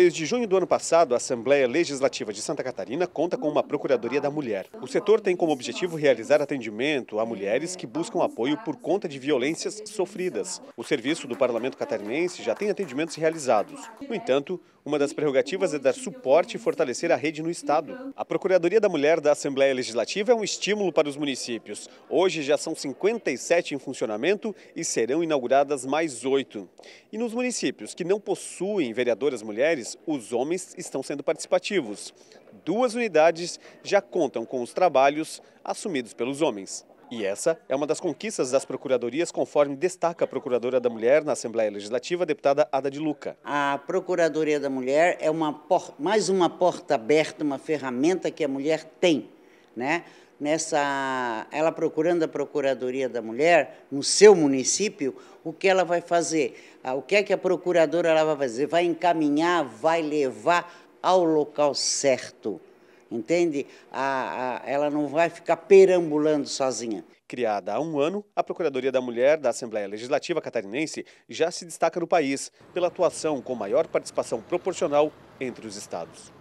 Desde junho do ano passado, a Assembleia Legislativa de Santa Catarina conta com uma Procuradoria da Mulher. O setor tem como objetivo realizar atendimento a mulheres que buscam apoio por conta de violências sofridas. O serviço do Parlamento Catarinense já tem atendimentos realizados. No entanto, uma das prerrogativas é dar suporte e fortalecer a rede no Estado. A Procuradoria da Mulher da Assembleia Legislativa é um estímulo para os municípios. Hoje já são 57 em funcionamento e serão inauguradas mais oito. E nos municípios que não possuem vereadoras mulheres, os homens estão sendo participativos. Duas unidades já contam com os trabalhos assumidos pelos homens. E essa é uma das conquistas das procuradorias, conforme destaca a procuradora da mulher na Assembleia Legislativa, a deputada Ada de Luca. A Procuradoria da Mulher é uma por... mais uma porta aberta, uma ferramenta que a mulher tem, né? Nessa, ela procurando a Procuradoria da Mulher no seu município, o que ela vai fazer? Ah, o que é que a procuradora ela vai fazer? Vai encaminhar, vai levar ao local certo entende? A, a, ela não vai ficar perambulando sozinha. Criada há um ano, a Procuradoria da Mulher da Assembleia Legislativa Catarinense já se destaca no país pela atuação com maior participação proporcional entre os estados.